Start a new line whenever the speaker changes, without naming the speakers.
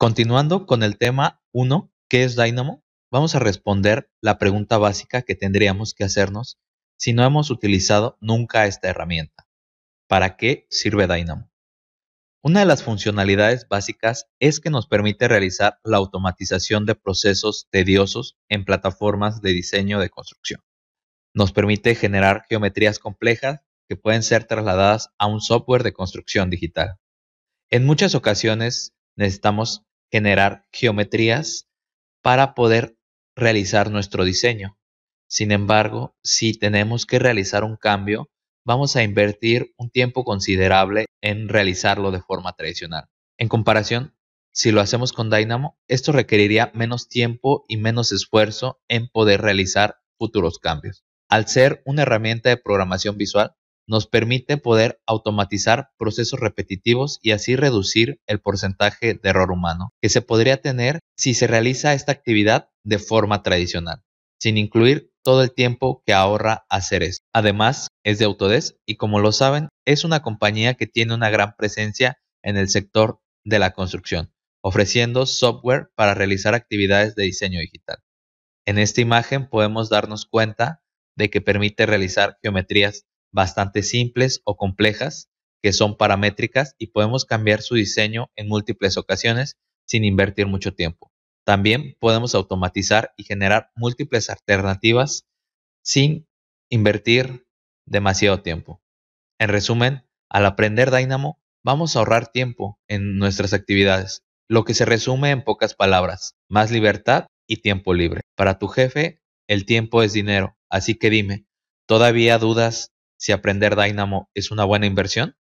Continuando con el tema 1, ¿qué es Dynamo? Vamos a responder la pregunta básica que tendríamos que hacernos si no hemos utilizado nunca esta herramienta. ¿Para qué sirve Dynamo? Una de las funcionalidades básicas es que nos permite realizar la automatización de procesos tediosos en plataformas de diseño de construcción. Nos permite generar geometrías complejas que pueden ser trasladadas a un software de construcción digital. En muchas ocasiones necesitamos generar geometrías para poder realizar nuestro diseño. Sin embargo, si tenemos que realizar un cambio, vamos a invertir un tiempo considerable en realizarlo de forma tradicional. En comparación, si lo hacemos con Dynamo, esto requeriría menos tiempo y menos esfuerzo en poder realizar futuros cambios. Al ser una herramienta de programación visual, nos permite poder automatizar procesos repetitivos y así reducir el porcentaje de error humano que se podría tener si se realiza esta actividad de forma tradicional, sin incluir todo el tiempo que ahorra hacer eso. Además, es de Autodesk y como lo saben, es una compañía que tiene una gran presencia en el sector de la construcción, ofreciendo software para realizar actividades de diseño digital. En esta imagen podemos darnos cuenta de que permite realizar geometrías bastante simples o complejas que son paramétricas y podemos cambiar su diseño en múltiples ocasiones sin invertir mucho tiempo. También podemos automatizar y generar múltiples alternativas sin invertir demasiado tiempo. En resumen, al aprender Dynamo, vamos a ahorrar tiempo en nuestras actividades, lo que se resume en pocas palabras, más libertad y tiempo libre. Para tu jefe, el tiempo es dinero, así que dime, ¿todavía dudas si aprender Dynamo es una buena inversión?